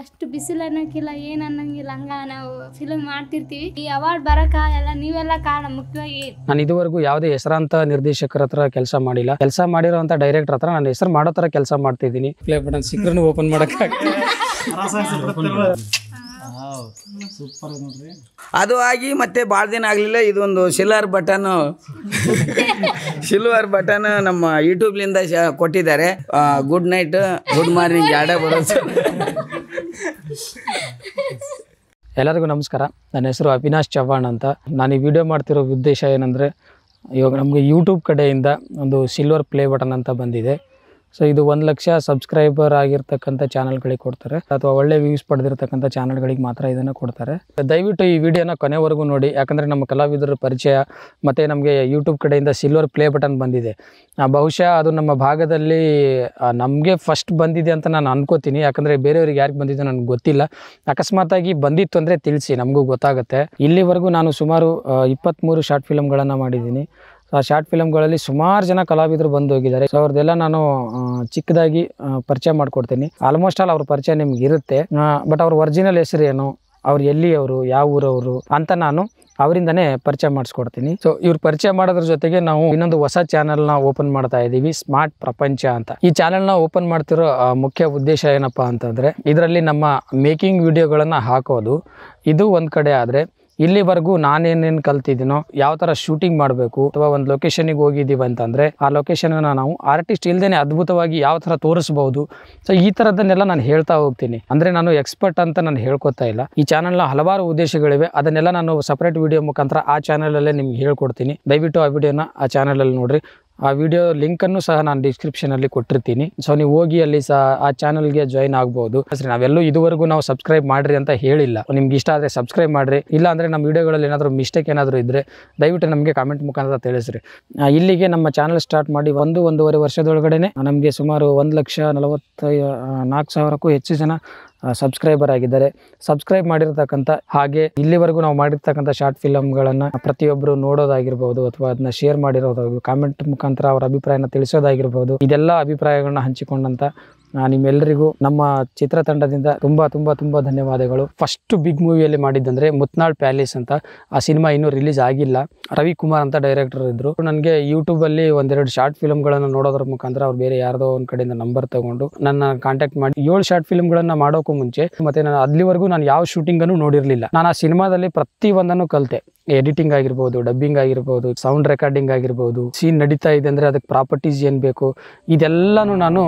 ಅಷ್ಟು ಬಿಸಿಲು ಅನ್ನೋಕ್ಕಿಲ್ಲ ಏನ್ ಅನ್ನಂಗಿಲ್ಲ ಹಂಗ ನಾವು ಫಿಲಂ ಮಾಡ್ತಿರ್ತೀವಿ ಈ ಅವಾರ್ಡ್ ಬರಕ ಎಲ್ಲ ನೀವೆಲ್ಲ ಕಾರಣ ಮುಖ್ಯವಾಗಿ ನಾನು ಇದುವರೆಗೂ ಯಾವುದೇ ಹೆಸರಾಂತ ನಿರ್ದೇಶಕರ ಹತ್ರ ಕೆಲಸ ಮಾಡಿಲ್ಲ ಕೆಲಸ ಮಾಡಿರೋಂಥ ಡೈರೆಕ್ಟರ್ ಹತ್ರ ನಾನು ಹೆಸರು ಮಾಡೋ ತರ ಕೆಲಸ ಮಾಡ್ತಿದೀನಿ ಪ್ಲೇ ಬಟನ್ ಸಿಕ್ಕರೂ ಓಪನ್ ಮಾಡಕ್ ಅದು ಆಗಿ ಮತ್ತೆ ಭಾಳ ದಿನ ಆಗಲಿಲ್ಲ ಇದೊಂದು ಸಿಲ್ವರ್ ಬಟನ್ ಸಿಲ್ವರ್ ಬಟನ್ ನಮ್ಮ ಲಿಂದ ಕೊಟ್ಟಿದ್ದಾರೆ ಗುಡ್ ನೈಟ್ ಗುಡ್ ಮಾರ್ನಿಂಗ್ ಎರಡೇ ಬರೋದು ಎಲ್ಲರಿಗೂ ನಮಸ್ಕಾರ ನನ್ನ ಹೆಸರು ಅವಿನಾಶ್ ಚವ್ಹಾಣ್ ಅಂತ ನಾನು ಈ ವಿಡಿಯೋ ಮಾಡ್ತಿರೋ ಉದ್ದೇಶ ಏನಂದರೆ ಇವಾಗ ನಮಗೆ ಯೂಟ್ಯೂಬ್ ಕಡೆಯಿಂದ ಒಂದು ಸಿಲ್ವರ್ ಪ್ಲೇ ಬಟನ್ ಅಂತ ಬಂದಿದೆ ಸೊ ಇದು ಒಂದು ಲಕ್ಷ ಸಬ್ಸ್ಕ್ರೈಬರ್ ಆಗಿರ್ತಕ್ಕಂಥ ಚಾನಲ್ಗಳಿಗೆ ಕೊಡ್ತಾರೆ ಅಥವಾ ಒಳ್ಳೆ ವ್ಯೂಸ್ ಪಡೆದಿರ್ತಕ್ಕಂಥ ಚಾನಲ್ಗಳಿಗೆ ಮಾತ್ರ ಇದನ್ನು ಕೊಡ್ತಾರೆ ದಯವಿಟ್ಟು ಈ ವಿಡಿಯೋನ ಕೊನೆವರೆಗೂ ನೋಡಿ ಯಾಕಂದರೆ ನಮ್ಮ ಕಲಾವಿದರ ಪರಿಚಯ ಮತ್ತು ನಮಗೆ ಯೂಟ್ಯೂಬ್ ಕಡೆಯಿಂದ ಸಿಲ್ವರ್ ಪ್ಲೇ ಬಟನ್ ಬಂದಿದೆ ಬಹುಶಃ ಅದು ನಮ್ಮ ಭಾಗದಲ್ಲಿ ನಮಗೆ ಫಸ್ಟ್ ಬಂದಿದೆ ಅಂತ ನಾನು ಅನ್ಕೋತೀನಿ ಯಾಕಂದರೆ ಬೇರೆಯವ್ರಿಗೆ ಯಾರಿಗೆ ಬಂದಿದೆ ನನಗೆ ಗೊತ್ತಿಲ್ಲ ಅಕಸ್ಮಾತಾಗಿ ಬಂದಿತ್ತು ಅಂದರೆ ತಿಳಿಸಿ ನಮಗೂ ಗೊತ್ತಾಗುತ್ತೆ ಇಲ್ಲಿವರೆಗೂ ನಾನು ಸುಮಾರು ಇಪ್ಪತ್ತ್ಮೂರು ಶಾರ್ಟ್ ಫಿಲಮ್ಗಳನ್ನು ಮಾಡಿದ್ದೀನಿ ಶಾರ್ಟ್ ಫಿಲಮ್ಗಳಲ್ಲಿ ಸುಮಾರು ಜನ ಕಲಾವಿದರು ಬಂದು ಹೋಗಿದ್ದಾರೆ ಸೊ ನಾನು ಚಿಕ್ಕದಾಗಿ ಪರಿಚಯ ಮಾಡ್ಕೊಡ್ತೀನಿ ಆಲ್ಮೋಸ್ಟ್ ಆಲ್ ಅವ್ರ ಪರಿಚಯ ನಿಮ್ಗೆ ಇರುತ್ತೆ ಬಟ್ ಅವ್ರ ಒರಿಜಿನಲ್ ಏನು ಅವ್ರು ಎಲ್ಲಿಯವರು ಯಾವ ಊರವರು ಅಂತ ನಾನು ಅವರಿಂದನೇ ಪರಿಚಯ ಮಾಡಿಸ್ಕೊಡ್ತೀನಿ ಸೊ ಇವ್ರು ಪರಿಚಯ ಮಾಡೋದ್ರ ಜೊತೆಗೆ ನಾವು ಇನ್ನೊಂದು ಹೊಸ ಚಾನಲ್ನ ಓಪನ್ ಮಾಡ್ತಾ ಇದ್ದೀವಿ ಸ್ಮಾರ್ಟ್ ಪ್ರಪಂಚ ಅಂತ ಈ ನ ಓಪನ್ ಮಾಡ್ತಿರೋ ಮುಖ್ಯ ಉದ್ದೇಶ ಏನಪ್ಪ ಅಂತಂದರೆ ಇದರಲ್ಲಿ ನಮ್ಮ ಮೇಕಿಂಗ್ ವಿಡಿಯೋಗಳನ್ನು ಹಾಕೋದು ಇದು ಒಂದು ಕಡೆ ಆದರೆ ಇಲ್ಲಿವರೆಗೂ ನಾನೇನೇನು ಕಲ್ತಿದ್ದೀನೋ ಯಾವ ಥರ ಶೂಟಿಂಗ್ ಮಾಡಬೇಕು ಅಥವಾ ಒಂದು ಲೊಕೇಶನಿಗೆ ಹೋಗಿದ್ದೀವಿ ಅಂತಂದರೆ ಆ ಲೊಕೇಶನನ್ನು ನಾವು ಆರ್ಟಿಸ್ಟ್ ಇಲ್ದೇನೆ ಅದ್ಭುತವಾಗಿ ಯಾವ ಥರ ತೋರಿಸ್ಬೋದು ಸೊ ಈ ಥರದ್ದನ್ನೆಲ್ಲ ನಾನು ಹೇಳ್ತಾ ಹೋಗ್ತೀನಿ ಅಂದರೆ ನಾನು ಎಕ್ಸ್ಪರ್ಟ್ ಅಂತ ನಾನು ಹೇಳ್ಕೊತಾ ಇಲ್ಲ ಈ ಚಾನಲ್ನ ಹಲವಾರು ಉದ್ದೇಶಗಳಿವೆ ಅದನ್ನೆಲ್ಲ ನಾನು ಸಪ್ರೇಟ್ ವಿಡಿಯೋ ಮುಖಾಂತರ ಆ ಚಾನಲಲ್ಲೇ ನಿಮ್ಗೆ ಹೇಳ್ಕೊಡ್ತೀನಿ ದಯವಿಟ್ಟು ಆ ವಿಡಿಯೋನ ಆ ಚಾನಲಲ್ಲಿ ನೋಡ್ರಿ ಆ ವಿಡಿಯೋ ಲಿಂಕನ್ನು ಸಹ ನಾನು ಡಿಸ್ಕ್ರಿಪ್ಷನಲ್ಲಿ ಕೊಟ್ಟಿರ್ತೀನಿ ಸೊ ನೀವು ಹೋಗಿ ಅಲ್ಲಿ ಸಹ ಆ ಚಾನಲ್ಗೆ ಜಾಯಿನ್ ಆಗ್ಬೋದು ಸರಿ ನಾವೆಲ್ಲೂ ಇದುವರೆಗೂ ನಾವು ಸಬ್ಸ್ಕ್ರೈಬ್ ಮಾಡ್ರಿ ಅಂತ ಹೇಳಿಲ್ಲ ನಿಮ್ಗೆ ಇಷ್ಟ ಆದರೆ ಸಬ್ಸ್ಕ್ರೈಬ್ ಮಾಡಿರಿ ಇಲ್ಲ ಅಂದರೆ ನಮ್ಮ ವಿಡಿಯೋಗಳಲ್ಲಿ ಏನಾದರೂ ಮಿಸ್ಟೇಕ್ ಏನಾದರೂ ಇದ್ದರೆ ದಯವಿಟ್ಟು ನಮಗೆ ಕಾಮೆಂಟ್ ಮುಖಾಂತರ ತಿಳಿಸ್ರಿ ಇಲ್ಲಿಗೆ ನಮ್ಮ ಚಾನಲ್ ಸ್ಟಾರ್ಟ್ ಮಾಡಿ ಒಂದು ಒಂದೂವರೆ ವರ್ಷದೊಳಗಡೆ ನಮಗೆ ಸುಮಾರು ಒಂದು ಲಕ್ಷ ನಲವತ್ತೈ ನಾಲ್ಕು ಸಾವಿರಕ್ಕೂ ಹೆಚ್ಚು ಜನ ಸಬ್ಸ್ಕ್ರೈಬರ್ ಆಗಿದ್ದಾರೆ ಸಬ್ಸ್ಕ್ರೈಬ್ ಮಾಡಿರ್ತಕ್ಕಂಥ ಹಾಗೆ ಇಲ್ಲಿವರೆಗೂ ನಾವು ಮಾಡಿರ್ತಕ್ಕಂಥ ಶಾರ್ಟ್ ಫಿಲಮ್ಗಳನ್ನು ಪ್ರತಿಯೊಬ್ಬರು ನೋಡೋದಾಗಿರ್ಬೋದು ಅಥವಾ ಅದನ್ನ ಶೇರ್ ಮಾಡಿರೋದಾಗಿ ಕಾಮೆಂಟ್ ಮುಖಾಂತರ ಅವರ ಅಭಿಪ್ರಾಯನ ತಿಳಿಸೋದಾಗಿರ್ಬೋದು ಇದೆಲ್ಲ ಅಭಿಪ್ರಾಯಗಳನ್ನ ಹಂಚಿಕೊಂಡಂಥ ನಿಮ್ಮೆಲ್ಲರಿಗೂ ನಮ್ಮ ಚಿತ್ರತಂಡದಿಂದ ತುಂಬಾ ತುಂಬಾ ತುಂಬಾ ಧನ್ಯವಾದಗಳು ಫಸ್ಟ್ ಬಿಗ್ ಮೂವಿಯಲ್ಲಿ ಮಾಡಿದ್ದಂದ್ರೆ ಮುತ್ನಾಳ್ ಪ್ಯಾಲೇಸ್ ಅಂತ ಆ ಸಿನಿಮಾ ಇನ್ನೂ ರಿಲೀಸ್ ಆಗಿಲ್ಲ ರವಿಕುಮಾರ್ ಅಂತ ಡೈರೆಕ್ಟರ್ ಇದ್ರು ನನಗೆ ಯೂಟ್ಯೂಬ್ ಅಲ್ಲಿ ಒಂದೆರಡು ಶಾರ್ಟ್ ಫಿಲ್ಮ್ ಗಳನ್ನ ನೋಡೋದ್ರ ಮುಖಾಂತರ ಅವ್ರು ಬೇರೆ ಯಾರ್ದೋ ಒಂದ್ ಕಡೆಯಿಂದ ನಂಬರ್ ತಗೊಂಡು ನನ್ನ ಕಾಂಟ್ಯಾಕ್ಟ್ ಮಾಡಿ ಏಳು ಶಾರ್ಟ್ ಫಿಲ್ಮ್ ಗಳನ್ನ ಮುಂಚೆ ಮತ್ತೆ ನಾನು ಅಲ್ಲಿವರೆಗೂ ನಾನು ಯಾವ ಶೂಟಿಂಗ್ ಅನ್ನು ನೋಡಿರ್ಲಿಲ್ಲ ನಾನು ಆ ಸಿನಿಮಾದಲ್ಲಿ ಪ್ರತಿ ಒಂದನ್ನು ಕಲಿತೆ ಎಡಿಟಿಂಗ್ ಆಗಿರ್ಬೋದು ಡಬ್ಬಿಂಗ್ ಆಗಿರ್ಬೋದು ಸೌಂಡ್ ರೆಕಾರ್ಡಿಂಗ್ ಆಗಿರ್ಬೋದು ಸೀನ್ ನಡೀತಾ ಇದೆ ಅಂದರೆ ಅದಕ್ಕೆ ಪ್ರಾಪರ್ಟೀಸ್ ಏನು ಬೇಕು ಇದೆಲ್ಲನೂ ನಾನು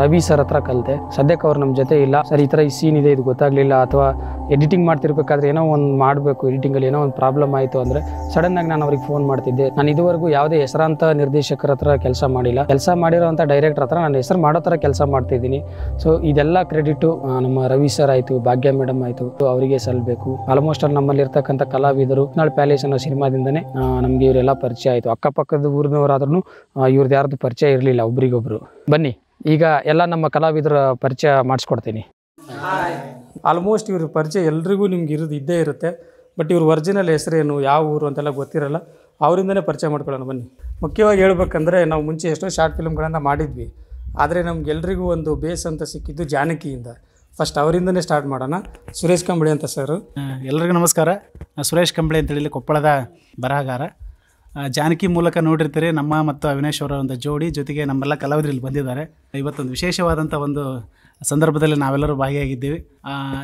ರವಿ ಸರ್ ಹತ್ರ ಕಲಿತೆ ಸದ್ಯಕ್ಕೆ ಅವ್ರು ನಮ್ಮ ಜೊತೆ ಇಲ್ಲ ಸರ್ ಈ ಥರ ಈ ಸೀನ್ ಇದೆ ಇದು ಗೊತ್ತಾಗಲಿಲ್ಲ ಅಥವಾ ಎಡಿಟಿಂಗ್ ಮಾಡ್ತಿರ್ಬೇಕಾದ್ರೆ ಏನೋ ಒಂದು ಮಾಡಬೇಕು ಎಡಿಟಿಂಗಲ್ಲಿ ಏನೋ ಒಂದು ಪ್ರಾಬ್ಲಮ್ ಆಯಿತು ಅಂದರೆ ಸಡನ್ನಾಗಿ ನಾನು ಅವ್ರಿಗೆ ಫೋನ್ ಮಾಡ್ತಿದ್ದೆ ನಾನು ಇದುವರೆಗೂ ಯಾವುದೇ ಹೆಸರಾಂತ ನಿರ್ದೇಶಕರ ಹತ್ರ ಕೆಲಸ ಮಾಡಿಲ್ಲ ಕೆಲಸ ಮಾಡಿರೋಂಥ ಡೈರೆಕ್ಟರ್ ಹತ್ರ ನಾನು ಹೆಸರು ಮಾಡೋ ಥರ ಕೆಲಸ ಮಾಡ್ತಿದ್ದೀನಿ ಸೊ ಇದೆಲ್ಲ ಕ್ರೆಡಿಟು ನಮ್ಮ ರವಿ ಸರ್ ಆಯಿತು ಭಾಗ್ಯ ಮೇಡಮ್ ಆಯಿತು ಅವರಿಗೆ ಸಲ್ಲಬೇಕು ಆಲ್ಮೋಸ್ಟ್ ಅಲ್ಲಿ ನಮ್ಮಲ್ಲಿರ್ತಕ್ಕಂಥ ಕಲಾವಿದರು ನಾಳೆ ಪ್ಯಾಲೇಸ್ ಅನ್ನೋ ಸಿನಿಮಾದಿಂದನೇ ನಮಗೆ ಇವರೆಲ್ಲ ಪರಿಚಯ ಆಯಿತು ಅಕ್ಕಪಕ್ಕದ ಊರಿನವರಾದ್ರೂ ಇವ್ರದ್ದು ಯಾರ್ದು ಪರಿಚಯ ಇರಲಿಲ್ಲ ಒಬ್ರಿಗೊಬ್ರು ಬನ್ನಿ ಈಗ ಎಲ್ಲ ನಮ್ಮ ಕಲಾವಿದರ ಪರಿಚಯ ಮಾಡಿಸ್ಕೊಡ್ತೀನಿ ಆಲ್ಮೋಸ್ಟ್ ಇವ್ರ ಪರಿಚಯ ಎಲ್ರಿಗೂ ನಿಮ್ಗೆ ಇರೋದು ಇದ್ದೇ ಇರುತ್ತೆ ಬಟ್ ಇವ್ರ ಒರಿಜಿನಲ್ ಹೆಸರೇನು ಯಾವ ಊರು ಅಂತೆಲ್ಲ ಗೊತ್ತಿರಲ್ಲ ಅವರಿಂದನೇ ಪರಿಚಯ ಮಾಡ್ಕೊಳ್ಳೋಣ ಬನ್ನಿ ಮುಖ್ಯವಾಗಿ ಹೇಳ್ಬೇಕಂದ್ರೆ ನಾವು ಮುಂಚೆ ಎಷ್ಟೋ ಶಾರ್ಟ್ ಫಿಲ್ಮ್ಗಳನ್ನು ಮಾಡಿದ್ವಿ ಆದರೆ ನಮ್ಗೆಲ್ರಿಗೂ ಒಂದು ಬೇಸ್ ಅಂತ ಸಿಕ್ಕಿದ್ದು ಜಾನಕಿಯಿಂದ ಫಸ್ಟ್ ಅವರಿಂದನೇ ಸ್ಟಾರ್ಟ್ ಮಾಡೋಣ ಸುರೇಶ್ ಕಂಬಳಿ ಅಂತ ಸರ್ ಎಲ್ಲರಿಗೂ ನಮಸ್ಕಾರ ಸುರೇಶ್ ಕಂಬಳಿ ಅಂತೇಳಿ ಕೊಪ್ಪಳದ ಬರಹಗಾರ ಜಾನಕಿ ಮೂಲಕ ನೋಡಿರ್ತೀರಿ ನಮ್ಮ ಮತ್ತು ಅವಿನೇಶ್ ಅವರ ಒಂದು ಜೋಡಿ ಜೊತೆಗೆ ನಮ್ಮೆಲ್ಲ ಕಲಾವಿದರು ಇಲ್ಲಿ ಬಂದಿದ್ದಾರೆ ಇವತ್ತೊಂದು ವಿಶೇಷವಾದಂಥ ಒಂದು ಸಂದರ್ಭದಲ್ಲಿ ನಾವೆಲ್ಲರೂ ಭಾಗಿಯಾಗಿದ್ದೀವಿ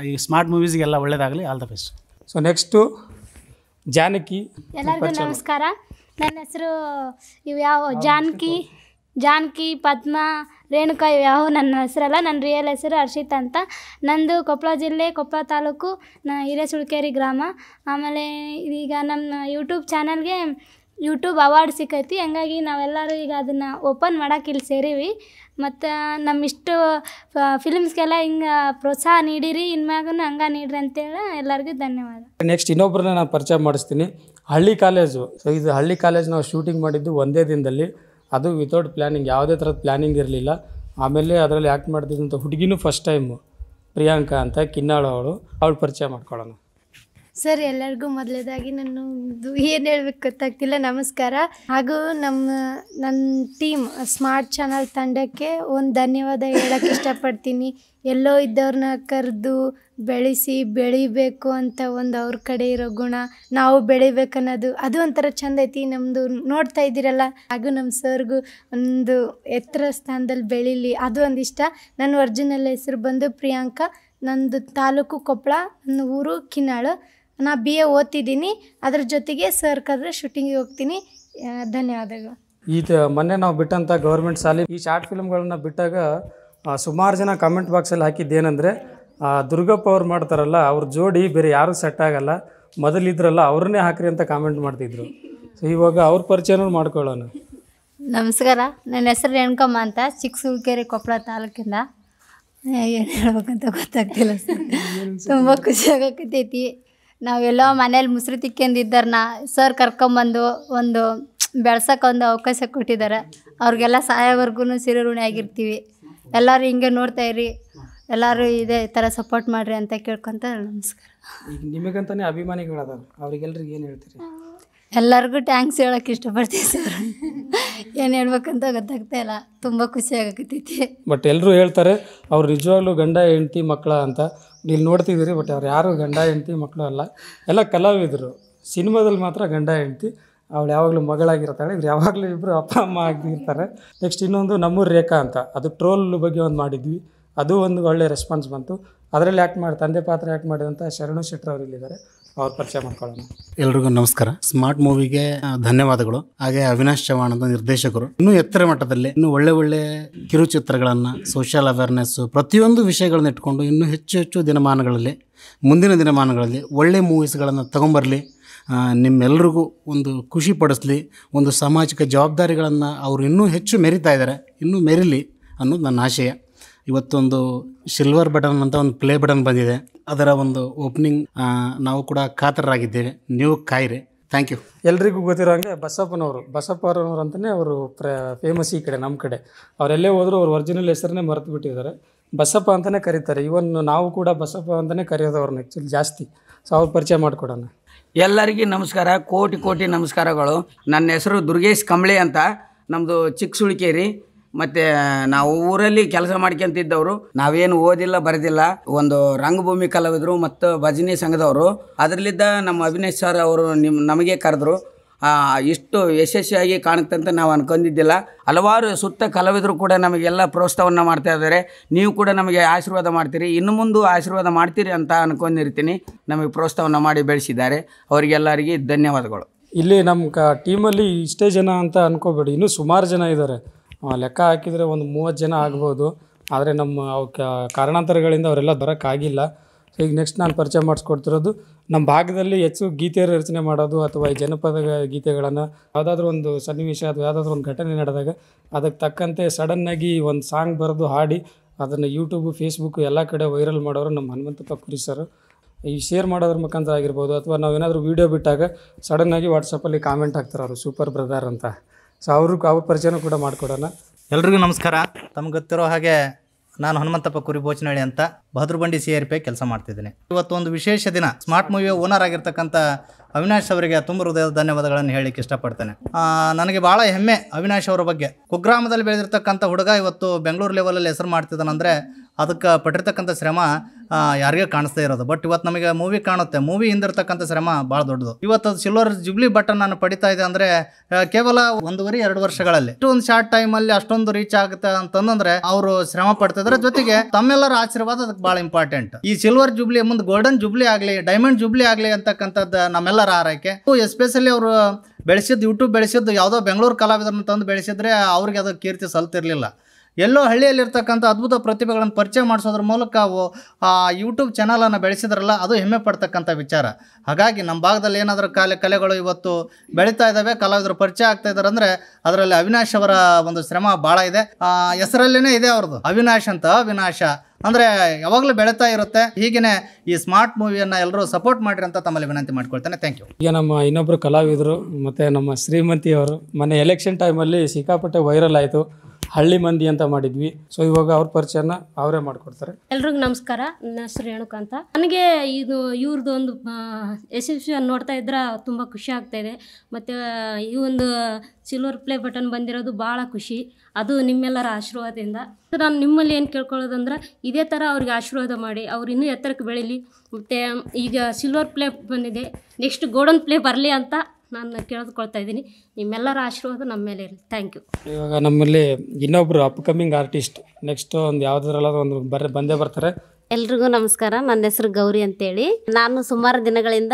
ಈ ಸ್ಮಾರ್ಟ್ ಮೂವೀಸ್ಗೆಲ್ಲ ಒಳ್ಳೇದಾಗಲಿ all the best so next Janaki ಎಲ್ಲರಿಗೂ ನಮಸ್ಕಾರ ನನ್ನ ಹೆಸರು ಇವು ಯಾವ ಜಾನಕಿ ಜಾನಕಿ ಪದ್ಮ ರೇಣುಕಾ ಯಾವು ನನ್ನ ಹೆಸರಲ್ಲ ನನ್ನ ರಿಯಲ್ ಹೆಸರು ಹರ್ಷಿತ್ ಅಂತ ನಂದು ಕೊಪ್ಪಳ ಜಿಲ್ಲೆ ಕೊಪ್ಪಳ ತಾಲೂಕು ನ ಹಿರೇಸುಳ್ಕೇರಿ ಗ್ರಾಮ ಆಮೇಲೆ ಈಗ ನಮ್ಮ ಯೂಟ್ಯೂಬ್ ಚಾನಲ್ಗೆ ಯೂಟ್ಯೂಬ್ ಅವಾರ್ಡ್ ಸಿಕ್ಕೈತಿ ಹಂಗಾಗಿ ನಾವೆಲ್ಲರೂ ಈಗ ಅದನ್ನು ಓಪನ್ ಮಾಡೋಕೆ ಇಲ್ಲಿ ಸೇರೀವಿ ಮತ್ತು ನಮ್ಮಿಷ್ಟು ಫಿಲ್ಮ್ಸ್ಗೆಲ್ಲ ಹಿಂಗೆ ಪ್ರೋತ್ಸಾಹ ನೀಡಿರಿ ಇನ್ಮ್ಯಾಗೂ ಹಂಗೆ ನೀಡಿರಿ ಅಂತೇಳಿ ಎಲ್ಲರಿಗೂ ಧನ್ಯವಾದ ನೆಕ್ಸ್ಟ್ ಇನ್ನೊಬ್ಬರನ್ನ ನಾನು ಪರಿಚಯ ಮಾಡಿಸ್ತೀನಿ ಹಳ್ಳಿ ಕಾಲೇಜು ಸೊ ಇದು ಹಳ್ಳಿ ಕಾಲೇಜ್ ನಾವು ಶೂಟಿಂಗ್ ಮಾಡಿದ್ದು ಒಂದೇ ದಿನದಲ್ಲಿ ಅದು ವಿತೌಟ್ ಪ್ಲ್ಯಾನಿಂಗ್ ಯಾವುದೇ ಥರದ ಪ್ಲ್ಯಾನಿಂಗ್ ಇರಲಿಲ್ಲ ಆಮೇಲೆ ಅದರಲ್ಲಿ ಆ್ಯಕ್ಟ್ ಮಾಡ್ತಿದ್ದಂಥ ಹುಡುಗಿನೂ ಫಸ್ಟ್ ಟೈಮು ಪ್ರಿಯಾಂಕಾ ಅಂತ ಕಿನ್ನಾಳು ಅವಳು ಅವಳು ಪರಿಚಯ ಮಾಡ್ಕೊಳ್ಳೋಣ ಸರ್ ಎಲ್ಲರಿಗೂ ಮೊದಲೇದಾಗಿ ನಾನು ಏನು ಹೇಳ್ಬೇಕು ಗೊತ್ತಾಗ್ತಿಲ್ಲ ನಮಸ್ಕಾರ ಹಾಗೂ ನಮ್ಮ ನನ್ನ ಟೀಮ್ ಸ್ಮಾರ್ಟ್ ಚಾನಲ್ ತಂಡಕ್ಕೆ ಒಂದು ಧನ್ಯವಾದ ಹೇಳೋಕ್ಕೆ ಇಷ್ಟಪಡ್ತೀನಿ ಎಲ್ಲೋ ಇದ್ದವ್ರನ್ನ ಕರೆದು ಬೆಳೆಸಿ ಬೆಳಿಬೇಕು ಅಂತ ಒಂದು ಅವ್ರ ಕಡೆ ಇರೋ ಗುಣ ನಾವು ಬೆಳಿಬೇಕನ್ನೋದು ಅದು ಒಂಥರ ಚೆಂದ ಐತಿ ನಮ್ಮದು ನೋಡ್ತಾ ಇದ್ದೀರಲ್ಲ ಹಾಗೂ ನಮ್ಮ ಸರ್ಗು ಒಂದು ಎತ್ತರ ಸ್ಥಾನದಲ್ಲಿ ಬೆಳೀಲಿ ಅದು ಒಂದಿಷ್ಟ ನನ್ನ ಒರ್ಜಿನಲ್ ಹೆಸರು ಬಂದು ಪ್ರಿಯಾಂಕಾ ನಂದು ತಾಲೂಕು ಕೊಪ್ಪಳ ನನ್ನ ಊರು ಕಿನ್ನಾಳು ನಾ ಬಿ ಎ ಓದ್ತಿದ್ದೀನಿ ಅದ್ರ ಜೊತೆಗೆ ಸರ್ ಕರೆದ್ರೆ ಶೂಟಿಂಗಿಗೆ ಹೋಗ್ತೀನಿ ಧನ್ಯವಾದಗಳು ಇದು ಮೊನ್ನೆ ನಾವು ಬಿಟ್ಟಂಥ ಗೌರ್ಮೆಂಟ್ ಶಾಲೆ ಈ ಶಾರ್ಟ್ ಫಿಲ್ಮ್ಗಳನ್ನ ಬಿಟ್ಟಾಗ ಸುಮಾರು ಜನ ಕಾಮೆಂಟ್ ಬಾಕ್ಸಲ್ಲಿ ಹಾಕಿದ್ದೇನೆಂದರೆ ಆ ದುರ್ಗಪ್ಪ ಅವ್ರು ಮಾಡ್ತಾರಲ್ಲ ಅವ್ರ ಜೋಡಿ ಬೇರೆ ಯಾರು ಸೆಟ್ ಆಗಲ್ಲ ಮೊದಲಿದ್ರಲ್ಲ ಅವ್ರನ್ನೇ ಹಾಕ್ರಿ ಅಂತ ಕಾಮೆಂಟ್ ಮಾಡ್ತಿದ್ರು ಸೊ ಇವಾಗ ಅವ್ರ ಪರಿಚಯನೂ ಮಾಡ್ಕೊಳ್ಳೋಣ ನಮಸ್ಕಾರ ನನ್ನ ಹೆಸರು ರೇಣುಕಮ್ಮ ಅಂತ ಸುಳ್ಕೆರೆ ಕೊಪ್ಪಳ ತಾಲೂಕಿಂದ ಏನು ಹೇಳ್ಬೇಕಂತ ಗೊತ್ತಾಗ್ತಿಲ್ಲ ಸರ್ ತುಂಬ ಖುಷಿ ಖುಷಿಯಾಗಕತ್ತೈತಿ ನಾವೆಲ್ಲ ಮನೇಲಿ ಮುಸ್ರಿ ತಿಕ್ಕಂದಿದ್ದಾರನ್ನ ಸರ್ ಕರ್ಕೊಂಬಂದು ಒಂದು ಬೆಳ್ಸೋಕೆ ಒಂದು ಅವಕಾಶ ಕೊಟ್ಟಿದ್ದಾರೆ ಅವ್ರಿಗೆಲ್ಲ ಸಹಾಯವರೆಗೂ ಋಣಿ ಆಗಿರ್ತೀವಿ ಎಲ್ಲರೂ ಹಿಂಗೆ ನೋಡ್ತಾಯಿರಿ ಎಲ್ಲರೂ ಇದೇ ಥರ ಸಪೋರ್ಟ್ ಮಾಡಿರಿ ಅಂತ ಕೇಳ್ಕೊಂತ ನಮಸ್ಕಾರ ಈಗ ನಿಮಗಂತಾನೆ ಅಭಿಮಾನಿಗಳು ಅದಾರ ಅವ್ರಿಗೆಲ್ರಿಗೆ ಏನು ಹೇಳ್ತೀರಿ ಎಲ್ಲರಿಗೂ ಟ್ಯಾಂಕ್ಸ್ ಹೇಳೋಕೆ ಇಷ್ಟಪಡ್ತೀವಿ ಸರ್ ಏನು ಹೇಳ್ಬೇಕಂತ ಗೊತ್ತಾಗ್ತಾ ಇಲ್ಲ ತುಂಬ ಖುಷಿ ಆಗಕತ್ತೈತಿ ಬಟ್ ಎಲ್ಲರೂ ಹೇಳ್ತಾರೆ ಅವ್ರು ನಿಜವಾಗ್ಲೂ ಗಂಡ ಹೆಂಡತಿ ಮಕ್ಕಳ ಅಂತ ಇಲ್ಲಿ ನೋಡ್ತಿದ್ದೀರಿ ಬಟ್ ಅವ್ರು ಯಾರು ಗಂಡ ಹೆಂಡತಿ ಮಕ್ಕಳು ಅಲ್ಲ ಎಲ್ಲ ಕಲಾವಿದರು ಸಿನಿಮಾದಲ್ಲಿ ಮಾತ್ರ ಗಂಡ ಹೆಂಡತಿ ಅವಳು ಯಾವಾಗಲೂ ಮಗಳಾಗಿರ್ತಾಳೆ ಇವ್ರು ಯಾವಾಗಲೂ ಇಬ್ಬರು ಅಪ್ಪ ಅಮ್ಮ ಆಗಿರ್ತಾರೆ ನೆಕ್ಸ್ಟ್ ಇನ್ನೊಂದು ನಮ್ಮೂರು ರೇಖಾ ಅಂತ ಅದು ಟ್ರೋಲ್ ಬಗ್ಗೆ ಒಂದು ಮಾಡಿದ್ವಿ ಅದು ಒಂದು ಒಳ್ಳೆ ರೆಸ್ಪಾನ್ಸ್ ಬಂತು ಅದರಲ್ಲಿ ಆ್ಯಕ್ಟ್ ಮಾಡಿ ತಂದೆ ಪಾತ್ರ ಆ್ಯಕ್ಟ್ ಮಾಡಿದಂಥ ಶರಣು ಅವರು ಇಲ್ಲಿದ್ದಾರೆ ಅವ್ರ ಪರಿಚಯ ಮಾಡ್ಕೊಳ್ಳೋಣ ಎಲ್ರಿಗೂ ನಮಸ್ಕಾರ ಸ್ಮಾರ್ಟ್ ಮೂವಿಗೆ ಧನ್ಯವಾದಗಳು ಹಾಗೆ ಅವಿನಾಶ್ ಚವಾಣ್ ಅಂತ ನಿರ್ದೇಶಕರು ಇನ್ನೂ ಎತ್ತರ ಮಟ್ಟದಲ್ಲಿ ಇನ್ನೂ ಒಳ್ಳೆ ಒಳ್ಳೆ ಕಿರುಚಿತ್ರಗಳನ್ನು ಸೋಷಿಯಲ್ ಅವೇರ್ನೆಸ್ ಪ್ರತಿಯೊಂದು ವಿಷಯಗಳನ್ನ ಇಟ್ಕೊಂಡು ಇನ್ನೂ ಹೆಚ್ಚು ಹೆಚ್ಚು ದಿನಮಾನಗಳಲ್ಲಿ ಮುಂದಿನ ದಿನಮಾನಗಳಲ್ಲಿ ಒಳ್ಳೆ ಮೂವೀಸ್ಗಳನ್ನು ತಗೊಂಬರಲಿ ನಿಮ್ಮೆಲ್ಲರಿಗೂ ಒಂದು ಖುಷಿ ಪಡಿಸ್ಲಿ ಒಂದು ಸಾಮಾಜಿಕ ಜವಾಬ್ದಾರಿಗಳನ್ನು ಅವರು ಇನ್ನೂ ಹೆಚ್ಚು ಮೆರಿತಾ ಇದ್ದಾರೆ ಇನ್ನೂ ಮೆರಿಲಿ ಅನ್ನೋದು ನನ್ನ ಆಶಯ ಇವತ್ತೊಂದು ಸಿಲ್ವರ್ ಬಟನ್ ಅಂತ ಒಂದು ಪ್ಲೇ ಬಟನ್ ಬಂದಿದೆ ಅದರ ಒಂದು ಓಪನಿಂಗ್ ನಾವು ಕೂಡ ಕಾತರರಾಗಿದ್ದೇವೆ ನೀವು ಕಾಯಿರಿ ಥ್ಯಾಂಕ್ ಯು ಎಲ್ರಿಗೂ ಗೊತ್ತಿರೋ ಹಂಗೆ ಬಸಪ್ಪನವರು ಬಸಪ್ಪನವರು ಅಂತಲೇ ಅವರು ಪ್ರ ಫೇಮಸ್ ಈ ಕಡೆ ನಮ್ಮ ಕಡೆ ಅವರೆಲ್ಲೇ ಹೋದರೂ ಅವ್ರ ಒರಿಜಿನಲ್ ಹೆಸರನ್ನೇ ಮರೆತು ಬಿಟ್ಟಿದ್ದಾರೆ ಬಸಪ್ಪ ಅಂತಲೇ ಕರೀತಾರೆ ಇವನ್ ನಾವು ಕೂಡ ಬಸಪ್ಪ ಅಂತಲೇ ಕರೆಯೋದು ಅವ್ರನ್ನ ಆ್ಯಕ್ಚುಲಿ ಜಾಸ್ತಿ ಸೊ ಅವ್ರು ಪರಿಚಯ ಮಾಡಿಕೊಡೋಣ ಎಲ್ಲರಿಗೂ ನಮಸ್ಕಾರ ಕೋಟಿ ಕೋಟಿ ನಮಸ್ಕಾರಗಳು ನನ್ನ ಹೆಸರು ದುರ್ಗೇಶ್ ಕಂಬಳಿ ಅಂತ ನಮ್ಮದು ಚಿಕ್ಕ ಸುಳಿಕೇರಿ ಮತ್ತೆ ನಾವು ಊರಲ್ಲಿ ಕೆಲಸ ಮಾಡ್ಕೊಂತಿದ್ದವ್ರು ನಾವೇನು ಓದಿಲ್ಲ ಬರೆದಿಲ್ಲ ಒಂದು ರಂಗಭೂಮಿ ಕಲಾವಿದರು ಮತ್ತು ಭಜನಿ ಸಂಘದವರು ಅದರಲ್ಲಿದ್ದ ನಮ್ಮ ಅಭಿನಯ್ ಸರ್ ಅವರು ನಿಮ್ ನಮಗೆ ಕರೆದ್ರು ಇಷ್ಟು ಯಶಸ್ವಿಯಾಗಿ ಕಾಣುತ್ತಂತ ನಾವು ಅನ್ಕೊಂಡಿದ್ದಿಲ್ಲ ಹಲವಾರು ಸುತ್ತ ಕಲಾವಿದರು ಕೂಡ ನಮಗೆಲ್ಲ ಪ್ರೋತ್ಸಾಹವನ್ನು ಮಾಡ್ತಾ ಇದ್ದಾರೆ ನೀವು ಕೂಡ ನಮಗೆ ಆಶೀರ್ವಾದ ಮಾಡ್ತೀರಿ ಇನ್ನು ಮುಂದೆ ಆಶೀರ್ವಾದ ಮಾಡ್ತೀರಿ ಅಂತ ಅನ್ಕೊಂಡಿರ್ತೀನಿ ನಮಗೆ ಪ್ರೋತ್ಸಾಹವನ್ನು ಮಾಡಿ ಬೆಳೆಸಿದ್ದಾರೆ ಅವರಿಗೆಲ್ಲರಿಗೆ ಧನ್ಯವಾದಗಳು ಇಲ್ಲಿ ನಮ್ಮ ಕ ಟೀಮಲ್ಲಿ ಇಷ್ಟೇ ಜನ ಅಂತ ಅನ್ಕೋಬೇಡಿ ಇನ್ನೂ ಸುಮಾರು ಜನ ಇದ್ದಾರೆ ಲೆಕ್ಕ ಹಾಕಿದರೆ ಒಂದು ಮೂವತ್ತು ಜನ ಆಗ್ಬೋದು ಆದರೆ ನಮ್ಮ ಅವಕ್ಕೆ ಕಾರಣಾಂತರಗಳಿಂದ ಅವರೆಲ್ಲ ಬರೋಕ್ಕಾಗಿಲ್ಲ ಸೊ ಈಗ ನೆಕ್ಸ್ಟ್ ನಾನು ಪರಿಚಯ ಮಾಡಿಸ್ಕೊಡ್ತಿರೋದು ನಮ್ಮ ಭಾಗದಲ್ಲಿ ಹೆಚ್ಚು ಗೀತೆಯ ರಚನೆ ಮಾಡೋದು ಅಥವಾ ಈ ಜನಪದ ಗೀತೆಗಳನ್ನು ಯಾವುದಾದ್ರೂ ಒಂದು ಸನ್ನಿವೇಶ ಅಥವಾ ಯಾವುದಾದ್ರೂ ಒಂದು ಘಟನೆ ನಡೆದಾಗ ಅದಕ್ಕೆ ತಕ್ಕಂತೆ ಸಡನ್ನಾಗಿ ಒಂದು ಸಾಂಗ್ ಬರೆದು ಹಾಡಿ ಅದನ್ನು ಯೂಟ್ಯೂಬು ಫೇಸ್ಬುಕ್ ಎಲ್ಲ ಕಡೆ ವೈರಲ್ ಮಾಡೋರು ನಮ್ಮ ಹನುಮಂತಪ್ಪ ಕುರಿ ಸರ್ ಈ ಶೇರ್ ಮಾಡೋದ್ರ ಮುಖಾಂತರ ಆಗಿರ್ಬೋದು ಅಥವಾ ನಾವೇನಾದರೂ ವೀಡಿಯೋ ಬಿಟ್ಟಾಗ ಸಡನ್ನಾಗಿ ವಾಟ್ಸಪ್ಪಲ್ಲಿ ಕಾಮೆಂಟ್ ಹಾಕ್ತಾರೆ ಅವರು ಸೂಪರ್ ಬ್ರದರ್ ಅಂತ ಸೊ ಅವ್ರಿಗೆ ಅವ್ರ ಪರಿಚಯನೂ ಕೂಡ ಮಾಡಿಕೊಡೋಣ ಎಲ್ರಿಗೂ ನಮಸ್ಕಾರ ತಮ್ಗೆ ಗೊತ್ತಿರೋ ಹಾಗೆ ನಾನು ಹನುಮಂತಪ್ಪ ಕುರಿ ಬೋಚನಹಳ್ಳಿ ಅಂತ ಭದ್ರಬಂಡಿ ಸಿ ಆರ್ ಪಿ ಕೆಲಸ ಮಾಡ್ತಿದ್ದೀನಿ ಇವತ್ತು ಒಂದು ವಿಶೇಷ ದಿನ ಸ್ಮಾರ್ಟ್ ಮೂವಿಯ ಓನರ್ ಆಗಿರ್ತಕ್ಕಂಥ ಅವಿನಾಶ್ ಅವರಿಗೆ ತುಂಬ ಹೃದಯದ ಧನ್ಯವಾದಗಳನ್ನು ಹೇಳಲಿಕ್ಕೆ ಇಷ್ಟಪಡ್ತೇನೆ ನನಗೆ ಭಾಳ ಹೆಮ್ಮೆ ಅವಿನಾಶ್ ಅವರ ಬಗ್ಗೆ ಕುಗ್ರಾಮದಲ್ಲಿ ಬೆಳೆದಿರ್ತಕ್ಕಂಥ ಹುಡುಗ ಇವತ್ತು ಬೆಂಗಳೂರು ಲೆವೆಲಲ್ಲಿ ಹೆಸರು ಮಾಡ್ತಿದ್ದಾನಂದರೆ ಅದಕ್ಕೆ ಪಟ್ಟಿರ್ತಕ್ಕಂಥ ಶ್ರಮ ಯಾರಿಗೇ ಕಾಣಿಸ್ತಾ ಇರೋದು ಬಟ್ ಇವತ್ತು ನಮಗೆ ಮೂವಿ ಕಾಣುತ್ತೆ ಮೂವಿ ಹಿಂದಿರ್ತಕ್ಕಂಥ ಶ್ರಮ ಭಾಳ ದೊಡ್ಡದು ಇವತ್ತು ಸಿಲ್ವರ್ ಜುಬ್ಲಿ ಬಟನ್ ನಾನು ಪಡಿತಾ ಇದೆ ಅಂದರೆ ಕೇವಲ ಒಂದೂವರೆ ಎರಡು ವರ್ಷಗಳಲ್ಲಿ ಇಷ್ಟೊಂದು ಶಾರ್ಟ್ ಟೈಮಲ್ಲಿ ಅಷ್ಟೊಂದು ರೀಚ್ ಆಗುತ್ತೆ ಅಂತಂದ್ರೆ ಅವರು ಶ್ರಮ ಪಡ್ತಿದ್ರೆ ಜೊತೆಗೆ ತಮ್ಮೆಲ್ಲರ ಆಶೀರ್ವಾದ ಅದಕ್ಕೆ ಭಾಳ ಇಂಪಾರ್ಟೆಂಟ್ ಈ ಸಿಲ್ವರ್ ಜುಬ್ಲಿ ಮುಂದೆ ಗೋಲ್ಡನ್ ಜುಬ್ಲಿ ಆಗಲಿ ಡೈಮಂಡ್ ಜುಬ್ಲಿ ಆಗಲಿ ಅಂತಕ್ಕಂಥದ್ದು ನಮ್ಮೆಲ್ಲರ ಆರೈಕೆ ಎಸ್ಪೆಷಲಿ ಅವರು ಬೆಳೆಸಿದ್ದು ಯೂಟ್ಯೂಬ್ ಬೆಳೆಸಿದ್ದು ಯಾವುದೋ ಬೆಂಗಳೂರು ಕಲಾವಿದರನ್ನ ತಂದು ಬೆಳೆಸಿದ್ರೆ ಅವ್ರಿಗೆ ಅದು ಕೀರ್ತಿ ಸಲ್ತಿರ್ಲಿಲ್ಲ ಎಲ್ಲೋ ಹಳ್ಳಿಯಲ್ಲಿರ್ತಕ್ಕಂಥ ಅದ್ಭುತ ಪ್ರತಿಭೆಗಳನ್ನು ಪರಿಚಯ ಮಾಡಿಸೋದ್ರ ಮೂಲಕ ಆ ಅವು ಯೂಟ್ಯೂಬ್ ಚಾನಲನ್ನು ಬೆಳೆಸಿದ್ರಲ್ಲ ಅದು ಹೆಮ್ಮೆ ಪಡ್ತಕ್ಕಂಥ ವಿಚಾರ ಹಾಗಾಗಿ ನಮ್ಮ ಭಾಗದಲ್ಲಿ ಏನಾದರೂ ಕಲೆ ಕಲೆಗಳು ಇವತ್ತು ಬೆಳೀತಾ ಇದ್ದಾವೆ ಕಲಾವಿದರು ಪರಿಚಯ ಆಗ್ತಾ ಇದ್ದಾರೆ ಅಂದರೆ ಅದರಲ್ಲಿ ಅವಿನಾಶ್ ಅವರ ಒಂದು ಶ್ರಮ ಭಾಳ ಇದೆ ಹೆಸರಲ್ಲೇ ಇದೆ ಅವ್ರದ್ದು ಅವಿನಾಶ್ ಅಂತ ಅವಿನಾಶ ಅಂದರೆ ಯಾವಾಗಲೂ ಬೆಳೀತಾ ಇರುತ್ತೆ ಹೀಗೇ ಈ ಸ್ಮಾರ್ಟ್ ಮೂವಿಯನ್ನು ಎಲ್ಲರೂ ಸಪೋರ್ಟ್ ಮಾಡಿರಿ ಅಂತ ತಮ್ಮಲ್ಲಿ ವಿನಂತಿ ಮಾಡ್ಕೊಳ್ತೇನೆ ಥ್ಯಾಂಕ್ ಯು ಈಗ ನಮ್ಮ ಇನ್ನೊಬ್ಬರು ಕಲಾವಿದರು ಮತ್ತು ನಮ್ಮ ಶ್ರೀಮಂತಿಯವರು ಮೊನ್ನೆ ಎಲೆಕ್ಷನ್ ಟೈಮಲ್ಲಿ ಸಿಕ್ಕಾಪಟ್ಟೆ ವೈರಲ್ ಆಯಿತು ಹಳ್ಳಿ ಮಂದಿ ಅಂತ ಮಾಡಿದ್ವಿ ಸೊ ಇವಾಗ ಅವ್ರ ಪರಿಚಯನ ಅವರೇ ಮಾಡ್ಕೊಡ್ತಾರೆ ಎಲ್ರಿಗೂ ನಮಸ್ಕಾರ ನನ್ನ ಹೆಸರು ರೇಣುಕಾ ಅಂತ ನನಗೆ ಇದು ಇವ್ರದ್ದು ಒಂದು ಯಶಸ್ವಿಯನ್ನು ನೋಡ್ತಾ ಇದ್ರೆ ತುಂಬ ಖುಷಿ ಆಗ್ತಾ ಇದೆ ಮತ್ತು ಈ ಒಂದು ಸಿಲ್ವರ್ ಪ್ಲೇ ಬಟನ್ ಬಂದಿರೋದು ಭಾಳ ಖುಷಿ ಅದು ನಿಮ್ಮೆಲ್ಲರ ಆಶೀರ್ವಾದದಿಂದ ನಾನು ನಿಮ್ಮಲ್ಲಿ ಏನು ಕೇಳ್ಕೊಳ್ಳೋದಂದ್ರೆ ಇದೇ ಥರ ಅವ್ರಿಗೆ ಆಶೀರ್ವಾದ ಮಾಡಿ ಅವ್ರು ಇನ್ನೂ ಎತ್ತರಕ್ಕೆ ಬೆಳೀಲಿ ಮತ್ತು ಈಗ ಸಿಲ್ವರ್ ಪ್ಲೇ ಬಂದಿದೆ ನೆಕ್ಸ್ಟ್ ಗೋಲ್ಡನ್ ಪ್ಲೇ ಬರಲಿ ಅಂತ ನಾನು ಕೇಳಿದ್ಕೊಳ್ತಾ ಇದ್ದೀನಿ ನಿಮ್ಮೆಲ್ಲರ ಆಶೀರ್ವಾದ ನಮ್ಮ ಮೇಲೆ ಇರಲಿ ಥ್ಯಾಂಕ್ ಯು ಇವಾಗ ನಮ್ಮಲ್ಲಿ ಇನ್ನೊಬ್ಬರು ಅಪ್ಕಮಿಂಗ್ ಆರ್ಟಿಸ್ಟ್ ನೆಕ್ಸ್ಟ್ ಒಂದು ಯಾವುದರಲ್ಲ ಒಂದು ಬರ ಬಂದೇ ಬರ್ತಾರೆ ಎಲ್ರಿಗೂ ನಮಸ್ಕಾರ ನನ್ನ ಹೆಸರು ಗೌರಿ ಅಂತೇಳಿ ನಾನು ಸುಮಾರು ದಿನಗಳಿಂದ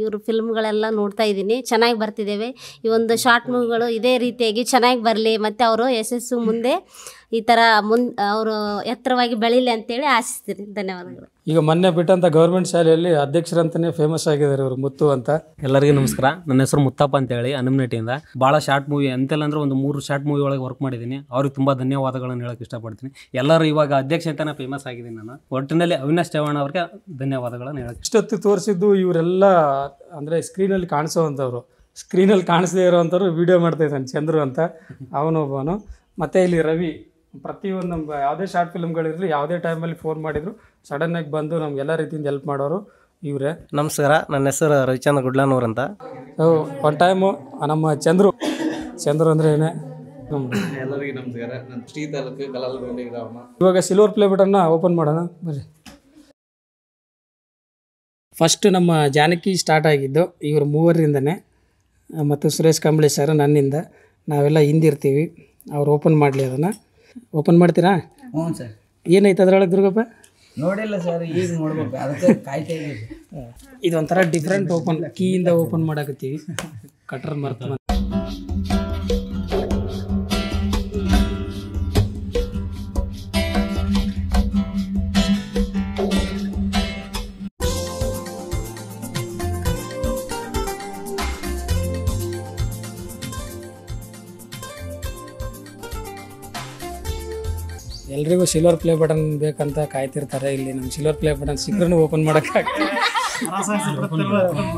ಇವರು ಫಿಲ್ಮ್ಗಳೆಲ್ಲ ನೋಡ್ತಾ ಇದ್ದೀನಿ ಚೆನ್ನಾಗಿ ಬರ್ತಿದ್ದೇವೆ ಈ ಒಂದು ಶಾರ್ಟ್ ಮೂವಿಗಳು ಇದೇ ರೀತಿಯಾಗಿ ಚೆನ್ನಾಗಿ ಬರಲಿ ಮತ್ತು ಅವರು ಯಶಸ್ಸು ಮುಂದೆ ಈ ತರ ಮುನ್ ಅವರು ಎತ್ತರವಾಗಿ ಬೆಳೀಲಿ ಅಂತೇಳಿ ಆಶಿಸ್ತೀನಿ ಧನ್ಯವಾದಗಳು ಈಗ ಮೊನ್ನೆ ಬಿಟ್ಟಂತ ಗೌರ್ಮೆಂಟ್ ಶಾಲೆಯಲ್ಲಿ ಅಧ್ಯಕ್ಷರಂತಾನೆ ಫೇಮಸ್ ಆಗಿದ್ದಾರೆ ಇವರು ಮುತ್ತು ಅಂತ ಎಲ್ಲರಿಗೂ ನಮಸ್ಕಾರ ನನ್ನ ಹೆಸರು ಮುತ್ತಪ್ಪ ಅಂತ ಹೇಳಿ ಅನಮ್ನೆಟಿಯಿಂದ ಭಾಳ ಶಾರ್ಟ್ ಮೂವಿ ಅಂತೆಲ್ಲ ಅಂದ್ರೆ ಒಂದು ಮೂರು ಶಾರ್ಟ್ ಮೂವಿ ಒಳಗೆ ವರ್ಕ್ ಮಾಡಿದ್ದೀನಿ ಅವ್ರಿಗೆ ತುಂಬಾ ಧನ್ಯವಾದಗಳನ್ನು ಹೇಳಕ್ಕೆ ಇಷ್ಟಪಡ್ತೀನಿ ಎಲ್ಲರೂ ಇವಾಗ ಅಧ್ಯಕ್ಷ ಅಂತಾನೆ ಫೇಮಸ್ ಆಗಿದ್ದೀನಿ ನಾನು ಒಟ್ಟಿನಲ್ಲಿ ಅವಿನಾಶ್ ಚವಾಣ ಅವ್ರಿಗೆ ಧನ್ಯವಾದಗಳನ್ನು ಹೇಳಕ್ಕೆ ಇಷ್ಟೊತ್ತು ತೋರಿಸಿದ್ದು ಇವರೆಲ್ಲ ಅಂದ್ರೆ ಅಂದರೆ ಸ್ಕ್ರೀನಲ್ಲಿ ಸ್ಕ್ರೀನ್ ಸ್ಕ್ರೀನಲ್ಲಿ ಕಾಣಿಸದೇ ಇರೋವಂಥವ್ರು ವಿಡಿಯೋ ಮಾಡ್ತಾ ಇದ್ದಾನೆ ಚಂದ್ರು ಅಂತ ಅವನೊಬ್ಬನು ಮತ್ತೆ ಇಲ್ಲಿ ರವಿ ಪ್ರತಿಯೊಂದು ನಮ್ಮ ಯಾವುದೇ ಶಾರ್ಟ್ ಫಿಲ್ಮ್ಗಳಿರಲಿ ಯಾವುದೇ ಟೈಮಲ್ಲಿ ಫೋನ್ ಮಾಡಿದ್ರು ಸಡನ್ನಾಗಿ ಬಂದು ನಮ್ಗೆಲ್ಲ ರೀತಿಯಿಂದ ಹೆಲ್ಪ್ ಮಾಡೋರು ಇವರೇ ನಮಸ್ಕಾರ ನನ್ನ ಹೆಸರು ರವಿಚಂದ್ರ ಗುಡ್ಲಾನವ್ರ ಅಂತ ಒನ್ ಟೈಮು ನಮ್ಮ ಚಂದ್ರು ಚಂದ್ರು ಅಂದರೆ ಏನೇ ಎಲ್ಲರಿಗೂ ನಮಸ್ಕಾರ ಶ್ರೀ ತಾಲೂಕು ಗ್ರಾಮ ಇವಾಗ ಸಿಲ್ವರ್ ಪ್ಲೇ ಬಟನ್ನ ಓಪನ್ ಮಾಡೋಣ ಬರ್ರಿ ಫಸ್ಟ್ ನಮ್ಮ ಜಾನಕಿ ಸ್ಟಾರ್ಟ್ ಆಗಿದ್ದು ಇವರು ಮೂವರಿಂದನೇ ಮತ್ತು ಸುರೇಶ್ ಕಂಬಳಿ ಸರ್ ನನ್ನಿಂದ ನಾವೆಲ್ಲ ಹಿಂದಿರ್ತೀವಿ ಅವ್ರು ಓಪನ್ ಮಾಡಲಿ ಅದನ್ನು ಓಪನ್ ಮಾಡ್ತೀರಾ ಹ್ಞೂ ಸರ್ ಏನೈತೆ ಅದ್ರೊಳಗೆ ದುರ್ಗಪ್ಪ ನೋಡಿಲ್ಲ ಸರ್ ಈಗ ನೋಡ್ಬೇಕು ಅದಕ್ಕೆ ಇದೊಂಥರ ಡಿಫ್ರೆಂಟ್ ಓಪನ್ ಕೀಯಿಂದ ಓಪನ್ ಮಾಡಾಕತ್ತೀವಿ ಕಟ್ರ್ ಮರ್ತ ಎಲ್ರಿಗೂ ಸಿಲ್ವರ್ ಪ್ಲೇ ಬಟನ್ ಬೇಕಂತ ಕಾಯ್ತಿರ್ತಾರೆ ಇಲ್ಲಿ ನಮ್ಗೆ ಸಿಲ್ವರ್ ಪ್ಲೇ ಬಟನ್ ಸಿಕ್ಕರೂ ಓಪನ್ ಮಾಡೋಕ್ಕಾಗ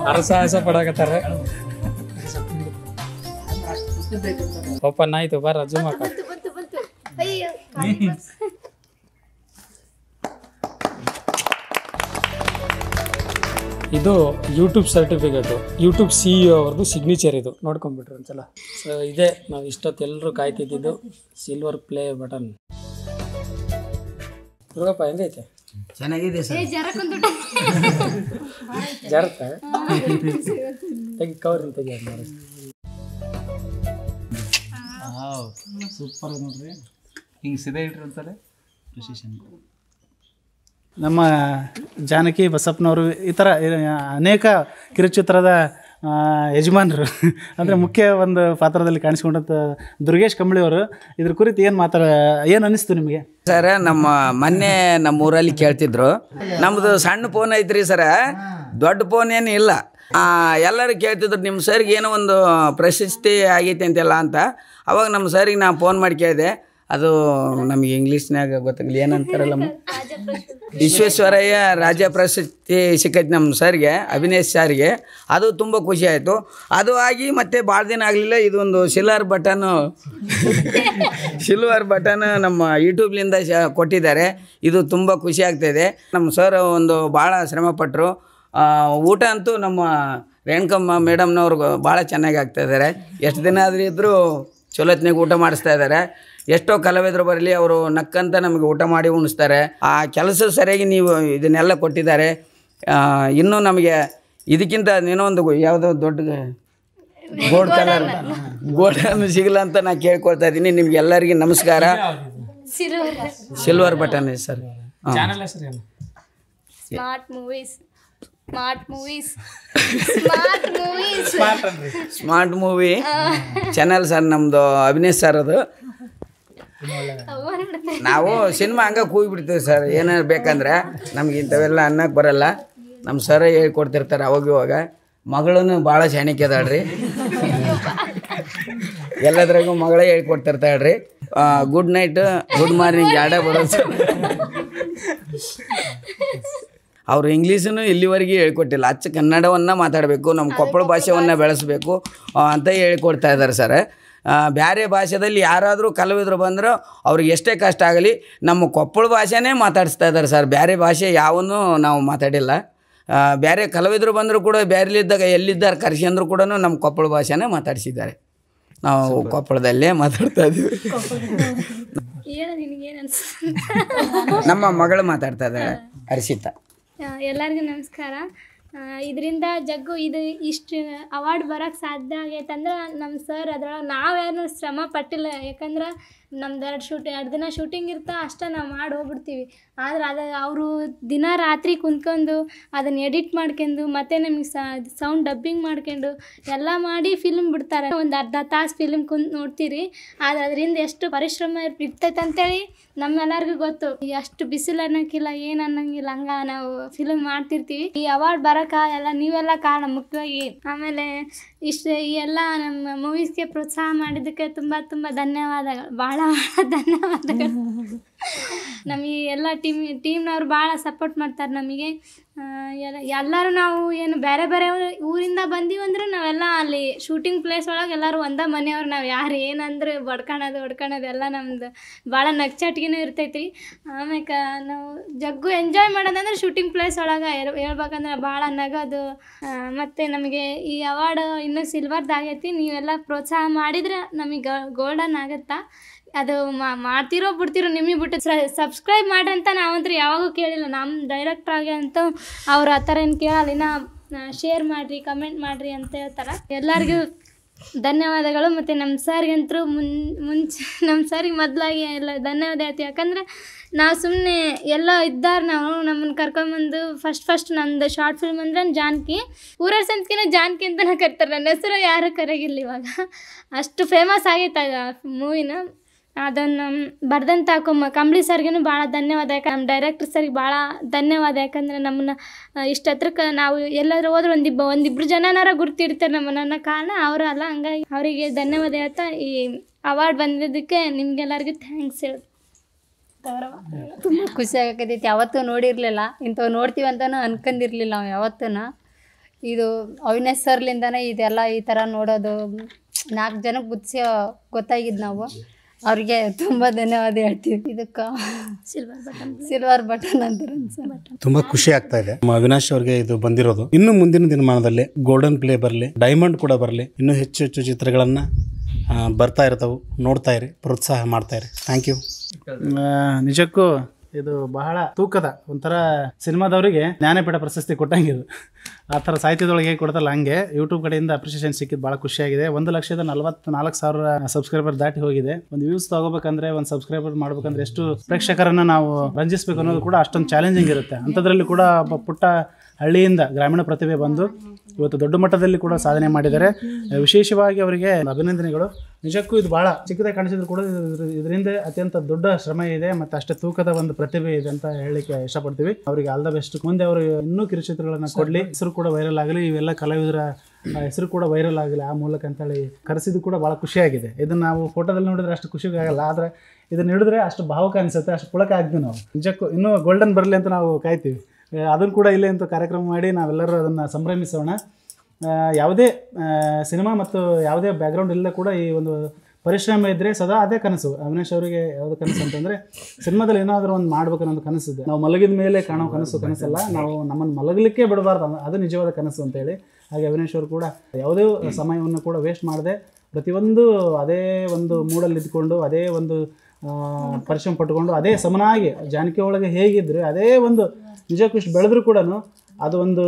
ಹರಸಾಹಸ ಪಡಕತ್ತಾರೆ ಓಪನ್ ಆಯ್ತು ಬಾರ ಜೂಮ್ ಹಾಕ ಇದು YouTube certificate YouTube C E ಅವ್ರದ್ದು ಸಿಗ್ನೇಚರ್ ಇದು ನೋಡ್ಕೊಂಡ್ಬಿಟ್ರಿ ಒಂದ್ಸಲ ಸೊ ಇದೇ ನಾವು ಇಷ್ಟೊತ್ತೆಲ್ಲರೂ ಕಾಯ್ತಿದ್ದಿದ್ದು ಸಿಲ್ವರ್ ಪ್ಲೇ ಬಟನ್ ನೋಡಪ್ಪ ಎಂದೈತೆ ಚೆನ್ನಾಗಿದೆ ಸರ್ ಜರತ ತೆಗಿ ಕವರ್ ತೆಗಿ ಮಾಡಿ ಸೂಪರ್ ನೋಡ್ರಿ ಹಿಂಗೆ ಸಿದೇ ಇಟ್ರಿ ಅಂತಾರೆ ನಮ್ಮ ಜಾನಕಿ ಬಸಪ್ಪನವರು ಈ ಥರ ಅನೇಕ ಕಿರುಚಿತ್ರದ ಯಜಮಾನರು ಅಂದರೆ ಮುಖ್ಯ ಒಂದು ಪಾತ್ರದಲ್ಲಿ ಕಾಣಿಸ್ಕೊಂಡಂಥ ದುರ್ಗೇಶ್ ಕಂಬಳಿಯವರು ಇದ್ರ ಕುರಿತು ಏನು ಮಾತಾಡ ಏನು ಅನ್ನಿಸ್ತು ನಿಮಗೆ ಸರ ನಮ್ಮ ಮೊನ್ನೆ ನಮ್ಮ ಊರಲ್ಲಿ ಕೇಳ್ತಿದ್ರು ನಮ್ಮದು ಸಣ್ಣ ಫೋನ್ ಐತ್ರಿ ಸರ ದೊಡ್ಡ ಫೋನ್ ಏನು ಇಲ್ಲ ಎಲ್ಲರೂ ಕೇಳ್ತಿದ್ರು ನಿಮ್ಮ ಸರ್ಗೆ ಏನೋ ಒಂದು ಪ್ರಶಸ್ತಿ ಆಗೈತೆ ಅಂತೆಲ್ಲ ಅಂತ ಅವಾಗ ನಮ್ಮ ಸರ್ಗೆ ನಾನು ಫೋನ್ ಮಾಡಿ ಕೇಳಿದೆ ಅದು ನಮಗೆ ಇಂಗ್ಲೀಷ್ನಾಗ ಗೊತ್ತಾಗಲಿ ಏನಂತಾರಲ್ಲ ವಿಶ್ವೇಶ್ವರಯ್ಯ ರಾಜ ಪ್ರಶಸ್ತಿ ಸಿಕ್ಕೈತೆ ನಮ್ಮ ಸರ್ಗೆ ಅಭಿನೇಶ್ ಸಾರಿಗೆ ಅದು ತುಂಬ ಖುಷಿ ಆಯಿತು ಅದು ಆಗಿ ಮತ್ತೆ ಭಾಳ ದಿನ ಆಗಲಿಲ್ಲ ಇದೊಂದು ಸಿಲ್ವರ್ ಬಟನು ಸಿಲ್ವರ್ ಬಟನ್ ನಮ್ಮ ಯೂಟ್ಯೂಬ್ಲಿಂದ ಕೊಟ್ಟಿದ್ದಾರೆ ಇದು ತುಂಬ ಖುಷಿ ಆಗ್ತಾಯಿದೆ ನಮ್ಮ ಸರ್ ಒಂದು ಭಾಳ ಶ್ರಮಪಟ್ಟರು ಊಟ ಅಂತೂ ನಮ್ಮ ರೇಣುಕಮ್ಮ ಮೇಡಮ್ನವ್ರಿಗೂ ಭಾಳ ಚೆನ್ನಾಗಿ ಆಗ್ತಾಯಿದ್ದಾರೆ ಎಷ್ಟು ದಿನ ಆದರೂ ಇದ್ದರೂ ಚಲೋತ್ನಾಗ ಊಟ ಮಾಡಿಸ್ತಾ ಇದ್ದಾರೆ ಎಷ್ಟೋ ಕಲಾವಿದರು ಬರಲಿ ಅವರು ನಕ್ಕಂತ ನಮಗೆ ಊಟ ಮಾಡಿ ಉಣಿಸ್ತಾರೆ ಆ ಕೆಲಸ ಸರಿಯಾಗಿ ನೀವು ಇದನ್ನೆಲ್ಲ ಕೊಟ್ಟಿದ್ದಾರೆ ಇನ್ನೂ ನಮಗೆ ಇದಕ್ಕಿಂತ ಏನೋ ಒಂದು ಯಾವುದೋ ದೊಡ್ಡ ಗೋಲ್ಡ್ ಕಲರ್ ಗೋಲ್ಡನ್ನು ಸಿಗಲ್ಲ ಅಂತ ನಾನು ಕೇಳ್ಕೊಳ್ತಾ ಇದ್ದೀನಿ ನಿಮ್ಗೆಲ್ಲರಿಗೆ ನಮಸ್ಕಾರ silver button sir smart movies smart movies smart movies smart movie channel sir ನಮ್ಮದು ಅಭಿನಯ್ ಸರ್ ಅದು ನಾವು ಸಿನಿಮಾ ಹಂಗೆ ಕೂಗಿ ಬಿಡ್ತೀವಿ ಸರ್ ಏನಾರು ಬೇಕಂದ್ರೆ ನಮ್ಗೆ ಇಂಥವೆಲ್ಲ ಅನ್ನಕ್ಕೆ ಬರಲ್ಲ ನಮ್ಮ ಸರೇ ಹೇಳ್ಕೊಡ್ತಿರ್ತಾರೆ ಅವಾಗ ಇವಾಗ ಮಗಳೂ ಭಾಳ ಶಾಣಿಕೆ ಅದಾಳ್ರಿ ಎಲ್ಲದ್ರಾಗೂ ಮಗಳೇ ಹೇಳ್ಕೊಡ್ತಿರ್ತಾಳ್ರಿ ಗುಡ್ ನೈಟ್ ಗುಡ್ ಮಾರ್ನಿಂಗ್ ಎರಡೇ ಸರ್ ಅವರು ಇಂಗ್ಲೀಷನ್ನು ಇಲ್ಲಿವರೆಗೆ ಹೇಳ್ಕೊಟ್ಟಿಲ್ಲ ಅಚ್ಚ ಕನ್ನಡವನ್ನು ಮಾತಾಡಬೇಕು ನಮ್ಮ ಕೊಪ್ಪಳ ಭಾಷೆಯನ್ನು ಬೆಳೆಸಬೇಕು ಅಂತ ಹೇಳ್ಕೊಡ್ತಾ ಇದ್ದಾರೆ ಸರ್ ಬೇರೆ ಭಾಷೆದಲ್ಲಿ ಯಾರಾದರೂ ಕಲಾವಿದರು ಬಂದರೂ ಅವ್ರಿಗೆ ಎಷ್ಟೇ ಕಷ್ಟ ಆಗಲಿ ನಮ್ಮ ಕೊಪ್ಪಳ ಭಾಷೆನೇ ಮಾತಾಡಿಸ್ತಾ ಇದ್ದಾರೆ ಸರ್ ಬೇರೆ ಭಾಷೆ ಯಾವನ್ನೂ ನಾವು ಮಾತಾಡಿಲ್ಲ ಬೇರೆ ಕಲಾವಿದರು ಬಂದರೂ ಕೂಡ ಬೇರೆಲಿದ್ದಾಗ ಎಲ್ಲಿದ್ದಾರೆ ಕರೆಸಿ ಅಂದರೂ ಕೂಡ ನಮ್ಮ ಕೊಪ್ಪಳ ಭಾಷೆನೇ ಮಾತಾಡಿಸಿದ್ದಾರೆ ನಾವು ಕೊಪ್ಪಳದಲ್ಲೇ ಮಾತಾಡ್ತಾ ಇದ್ದೀವಿ ನಮ್ಮ ಮಗಳು ಮಾತಾಡ್ತಾ ಇದ್ದಾಳೆ ಹರ್ಷಿತಾ ಎಲ್ಲರಿಗೂ ನಮಸ್ಕಾರ ಇದರಿಂದ ಜಗ್ಗು ಇದು ಇಷ್ಟು ಅವಾರ್ಡ್ ಬರೋಕ್ಕೆ ಸಾಧ್ಯ ಆಗೈತೆ ಅಂದ್ರೆ ನಮ್ಮ ಸರ್ ಅದ್ರೊಳಗೆ ನಾವೇನು ಶ್ರಮ ಪಟ್ಟಿಲ್ಲ ಯಾಕಂದ್ರೆ ನಮ್ದು ಎರಡು ಶೂಟ್ ಎರಡು ದಿನ ಶೂಟಿಂಗ್ ಇರ್ತಾ ಅಷ್ಟೇ ನಾವು ಮಾಡಿ ಹೋಗ್ಬಿಡ್ತೀವಿ ಆದ್ರೆ ಅದು ಅವರು ದಿನ ರಾತ್ರಿ ಕುಂತ್ಕೊಂಡು ಅದನ್ನು ಎಡಿಟ್ ಮಾಡ್ಕೊಂಡು ಮತ್ತೆ ನಮಗೆ ಸೌಂಡ್ ಡಬ್ಬಿಂಗ್ ಮಾಡ್ಕೊಂಡು ಎಲ್ಲ ಮಾಡಿ ಫಿಲ್ಮ್ ಬಿಡ್ತಾರೆ ಒಂದು ಅರ್ಧ ತಾಸು ಫಿಲ್ಮ್ ಕುಂತು ನೋಡ್ತೀರಿ ಆದರೆ ಅದರಿಂದ ಎಷ್ಟು ಪರಿಶ್ರಮ ಇರ್ತೈತೆ ಅಂತೇಳಿ ನಮ್ಮೆಲ್ಲರಿಗೂ ಗೊತ್ತು ಅಷ್ಟು ಬಿಸಿಲು ಅನ್ನೋಕ್ಕಿಲ್ಲ ಏನು ಅನ್ನೋಂಗಿಲ್ಲ ಹಂಗ ನಾವು ಫಿಲ್ಮ್ ಮಾಡ್ತಿರ್ತೀವಿ ಈ ಅವಾರ್ಡ್ ಬರಕ ಎಲ್ಲ ನೀವೆಲ್ಲ ಕಾರಣ ಮುಖ್ಯವಾಗಿ ಆಮೇಲೆ ಇಷ್ಟು ಈ ಎಲ್ಲ ನಮ್ಮ ಮೂವೀಸ್ಗೆ ಪ್ರೋತ್ಸಾಹ ಮಾಡಿದ್ದಕ್ಕೆ ತುಂಬ ತುಂಬ ಧನ್ಯವಾದಗಳು ಭಾಳ ಭಾಳ ಧನ್ಯವಾದಗಳು ನಮಗೆ ಎಲ್ಲ ಟೀಮ್ ಟೀಮ್ನವ್ರು ಭಾಳ ಸಪೋರ್ಟ್ ಮಾಡ್ತಾರೆ ನಮಗೆ ಎಲ್ಲ ಎಲ್ಲರೂ ನಾವು ಏನು ಬೇರೆ ಬೇರೆ ಊರಿಂದ ಬಂದೀವಂದ್ರೆ ನಾವೆಲ್ಲ ಅಲ್ಲಿ ಶೂಟಿಂಗ್ ಪ್ಲೇಸ್ ಒಳಗೆ ಎಲ್ಲರೂ ಒಂದೇ ಮನೆಯವ್ರು ನಾವು ಯಾರು ಏನಂದ್ರೆ ಬಡ್ಕೊಳೋದು ಹೊಡ್ಕೊಳೋದು ಎಲ್ಲ ನಮ್ದು ಭಾಳ ನಗ್ಚಾಟ್ಗಿನೂ ಇರ್ತೈತಿ ಆಮೇಲೆ ನಾವು ಜಗ್ಗು ಎಂಜಾಯ್ ಮಾಡೋದಂದ್ರೆ ಶೂಟಿಂಗ್ ಪ್ಲೇಸ್ ಒಳಗೆ ಹೇಳ್ಬೇಕಂದ್ರೆ ಭಾಳ ನಗೋದು ಮತ್ತು ನಮಗೆ ಈ ಅವಾರ್ಡ್ ಇನ್ನೂ ಸಿಲ್ವರ್ದಾಗೈತಿ ನೀವೆಲ್ಲ ಪ್ರೋತ್ಸಾಹ ಮಾಡಿದರೆ ನಮಗೆ ಗೋಲ್ಡನ್ ಆಗುತ್ತಾ ಅದು ಮಾಡ್ತಿರೋ ಬಿಡ್ತಿರೋ ನಿಮಗೆ ಬಿಟ್ಟು ಸಬ್ಸ್ಕ್ರೈಬ್ ಮಾಡ್ರಿ ಅಂತ ನಾವಂತೂ ಯಾವಾಗೂ ಕೇಳಿಲ್ಲ ನಮ್ಮ ಡೈರೆಕ್ಟ್ ಆಗಿ ಅಂತ ಅವ್ರು ಆ ಥರ ಏನು ಕೇಳಲ್ಲ ಇನ್ನು ಶೇರ್ ಮಾಡಿರಿ ಕಮೆಂಟ್ ಮಾಡಿರಿ ಅಂತ ಹೇಳ್ತಾರೆ ಎಲ್ಲರಿಗೂ ಧನ್ಯವಾದಗಳು ಮತ್ತು ನಮ್ಮ ಸರ್ಗಂತೂ ಮುನ್ ಮುಂಚೆ ನಮ್ಮ ಸಾರಿಗೆ ಮೊದಲಾಗಿ ಎಲ್ಲ ಧನ್ಯವಾದ ಹೇಳ್ತೀವಿ ಯಾಕಂದ್ರೆ ನಾವು ಸುಮ್ಮನೆ ಎಲ್ಲ ಇದ್ದಾರೆ ನಾವು ನಮ್ಮನ್ನು ಕರ್ಕೊಂಬಂದು ಫಸ್ಟ್ ಫಸ್ಟ್ ನಂದು ಶಾರ್ಟ್ ಫಿಲ್ಮ್ ಅಂದ್ರೆ ಜಾನಕಿ ಊರ ಸಂತಕಿನ ಜಾನಕಿ ನಾನು ಕರಿತಾರೆ ನನ್ನ ಹೆಸರು ಯಾರೂ ಕರೆಗಿಲ್ಲ ಇವಾಗ ಅಷ್ಟು ಫೇಮಸ್ ಆಗೈತೆ ಆಗ ಮೂವಿನ ಅದನ್ನು ಬರ್ದಂತ ಹಾಕೊಂಬ ಕಂಬಳಿ ಸರ್ಗೂ ಭಾಳ ಧನ್ಯವಾದ ಯಾಕೆ ನಮ್ಮ ಡೈರೆಕ್ಟ್ರ್ ಸರ್ಗೆ ಭಾಳ ಧನ್ಯವಾದ ಯಾಕಂದರೆ ನಮ್ಮನ್ನ ಇಷ್ಟು ಹತ್ರಕ್ಕೆ ನಾವು ಎಲ್ಲಾದರೂ ಹೋದ್ರೆ ಒಂದಿಬ್ಬ ಒಂದಿಬ್ರು ಜನನಾರ ಗುರ್ತಿರ್ತಾರೆ ನಮ್ಮನ್ನ ಕಾರಣ ಅವರು ಅಲ್ಲ ಹಂಗಾಗಿ ಅವರಿಗೆ ಧನ್ಯವಾದ ಹೇಳ್ತಾ ಈ ಅವಾರ್ಡ್ ಬಂದಿದ್ದಕ್ಕೆ ನಿಮ್ಗೆಲ್ಲರಿಗೂ ಥ್ಯಾಂಕ್ಸ್ ಹೇಳಿ ತುಂಬ ಖುಷಿ ಆಗಕತ್ತೈತಿ ಯಾವತ್ತೂ ನೋಡಿರಲಿಲ್ಲ ಇಂಥವು ನೋಡ್ತೀವಿ ಅಂತಲೂ ಅನ್ಕೊಂಡಿರ್ಲಿಲ್ಲ ನಾವು ಯಾವತ್ತೂ ಇದು ಅವಿನಾಶ್ ಸರ್ಲಿಂದನೇ ಇದೆಲ್ಲ ಈ ಥರ ನೋಡೋದು ನಾಲ್ಕು ಜನಕ್ಕೆ ಗುತ್ಸಿ ಗೊತ್ತಾಗಿದ್ದು ನಾವು ಅವ್ರಿಗೆ ತುಂಬಾ ಧನ್ಯವಾದ ಹೇಳ್ತೀವಿ ಇದಕ್ಕೆ ಸಿಲ್ವರ್ ಬಟನ್ ಸಿಲ್ವರ್ ಬಟನ್ ತುಂಬಾ ಖುಷಿ ಆಗ್ತಾ ಇದೆ ನಮ್ಮ ಅವಿನಾಶ್ ಅವ್ರಿಗೆ ಇದು ಬಂದಿರೋದು ಇನ್ನು ಮುಂದಿನ ದಿನಮಾನದಲ್ಲಿ ಗೋಲ್ಡನ್ ಪ್ಲೇ ಬರಲಿ ಡೈಮಂಡ್ ಕೂಡ ಬರಲಿ ಇನ್ನೂ ಹೆಚ್ಚು ಹೆಚ್ಚು ಚಿತ್ರಗಳನ್ನ ಬರ್ತಾ ಇರ್ತವೆ ನೋಡ್ತಾ ಇರಿ ಪ್ರೋತ್ಸಾಹ ಮಾಡ್ತಾ ಇರಿ ಥ್ಯಾಂಕ್ ಯು ನಿಜಕ್ಕೂ ಇದು ಬಹಳ ತೂಕದ ಒಂಥರ ಸಿನಿಮಾದವರಿಗೆ ಜ್ಞಾನಪೀಠ ಪ್ರಶಸ್ತಿ ಇದು ಆ ಥರ ಸಾಹಿತ್ಯದೊಳಗೆ ಹೇಗೆ ಕೊಡ್ತಲ್ಲ ಹಂಗೆ ಯೂಟ್ಯೂಬ್ ಕಡೆಯಿಂದ ಅಪ್ರಿಷಿಯೇಷನ್ ಸಿಕ್ಕಿದ್ದು ಭಾಳ ಖುಷಿಯಾಗಿದೆ ಒಂದು ಲಕ್ಷದ ನಾಲ್ಕು ಸಾವಿರ ಸಬ್ಸ್ಕ್ರೈಬರ್ ದಾಟಿ ಹೋಗಿದೆ ಒಂದು ವ್ಯೂಸ್ ತಗೋಬೇಕಂದ್ರೆ ಒಂದು ಸಬ್ಸ್ಕ್ರೈಬರ್ ಮಾಡ್ಬೇಕಂದ್ರೆ ಎಷ್ಟು ಪ್ರೇಕ್ಷಕರನ್ನು ನಾವು ರಂಜಿಸಬೇಕು ಅನ್ನೋದು ಕೂಡ ಅಷ್ಟೊಂದು ಚಾಲೆಂಜಿಂಗ್ ಇರುತ್ತೆ ಅಂಥದ್ರಲ್ಲಿ ಕೂಡ ಪುಟ್ಟ ಹಳ್ಳಿಯಿಂದ ಗ್ರಾಮೀಣ ಪ್ರತಿಭೆ ಬಂದು ಇವತ್ತು ದೊಡ್ಡ ಮಟ್ಟದಲ್ಲಿ ಕೂಡ ಸಾಧನೆ ಮಾಡಿದ್ದಾರೆ ವಿಶೇಷವಾಗಿ ಅವರಿಗೆ ಅಭಿನಂದನೆಗಳು ನಿಜಕ್ಕೂ ಇದು ಭಾಳ ಚಿಕ್ಕದಾಗಿ ಕಾಣಿಸಿದ್ರು ಕೂಡ ಇದರಿಂದ ಅತ್ಯಂತ ದೊಡ್ಡ ಶ್ರಮ ಇದೆ ಮತ್ತೆ ಅಷ್ಟೇ ತೂಕದ ಒಂದು ಪ್ರತಿಭೆ ಇದೆ ಅಂತ ಹೇಳಲಿಕ್ಕೆ ಇಷ್ಟಪಡ್ತೀವಿ ಅವರಿಗೆ ಆಲ್ ದ ಬೆಸ್ಟ್ ಮುಂದೆ ಅವರು ಇನ್ನೂ ಕಿರುಚಿತ್ರಗಳನ್ನು ಕೊಡಲಿ ಹೆಸರು ಕೂಡ ವೈರಲ್ ಆಗಲಿ ಇವೆಲ್ಲ ಕಲಾವಿದರ ಹೆಸರು ಕೂಡ ವೈರಲ್ ಆಗಲಿ ಆ ಮೂಲಕ ಅಂತೇಳಿ ಕರೆಸಿದ್ದು ಕೂಡ ಭಾಳ ಖುಷಿಯಾಗಿದೆ ಇದನ್ನು ನಾವು ಫೋಟೋದಲ್ಲಿ ನೋಡಿದ್ರೆ ಅಷ್ಟು ಖುಷಿ ಆಗಲ್ಲ ಆದರೆ ಇದನ್ನು ಹಿಡಿದ್ರೆ ಅಷ್ಟು ಭಾವಕ ಅನಿಸುತ್ತೆ ಅಷ್ಟು ಪುಳಕ ಆಗ್ತೀವಿ ನಾವು ನಿಜಕ್ಕೂ ಇನ್ನೂ ಗೋಲ್ಡನ್ ಬರಲಿ ಅಂತ ನಾವು ಕಾಯ್ತೀವಿ ಅದನ್ನು ಕೂಡ ಇಲ್ಲೇ ಅಂತ ಕಾರ್ಯಕ್ರಮ ಮಾಡಿ ನಾವೆಲ್ಲರೂ ಅದನ್ನು ಸಂಭ್ರಮಿಸೋಣ ಯಾವುದೇ ಸಿನಿಮಾ ಮತ್ತು ಯಾವುದೇ ಬ್ಯಾಕ್ಗ್ರೌಂಡ್ ಇಲ್ಲದೆ ಕೂಡ ಈ ಒಂದು ಪರಿಶ್ರಮ ಇದ್ದರೆ ಸದಾ ಅದೇ ಕನಸು ಅವಿನೇಶ್ ಅವರಿಗೆ ಯಾವ್ದು ಕನಸು ಅಂತಂದರೆ ಸಿನಿಮಾದಲ್ಲಿ ಏನಾದರೂ ಒಂದು ಮಾಡ್ಬೇಕು ಅನ್ನೋದು ಕನಸಿದೆ ನಾವು ಮಲಗಿದ ಮೇಲೆ ಕಾಣೋ ಕನಸು ಕನಸಲ್ಲ ನಾವು ನಮ್ಮನ್ನು ಮಲಗಲಿಕ್ಕೆ ಬಿಡಬಾರ್ದು ಅದು ನಿಜವಾದ ಕನಸು ಅಂತೇಳಿ ಹಾಗೆ ಅವಿನೇಶ್ ಅವರು ಕೂಡ ಯಾವುದೇ ಸಮಯವನ್ನು ಕೂಡ ವೇಸ್ಟ್ ಮಾಡದೆ ಪ್ರತಿಯೊಂದು ಅದೇ ಒಂದು ಮೂಡಲ್ಲಿ ಇದ್ಕೊಂಡು ಅದೇ ಒಂದು ಪರಿಶ್ರಮ ಪಟ್ಕೊಂಡು ಅದೇ ಸಮನಾಗಿ ಜಾನಕಿ ಒಳಗೆ ಹೇಗಿದ್ರು ಅದೇ ಒಂದು ನಿಜಕ್ಕೂ ಇಷ್ಟು ಬೆಳೆದ್ರು ಕೂಡ ಅದು ಒಂದು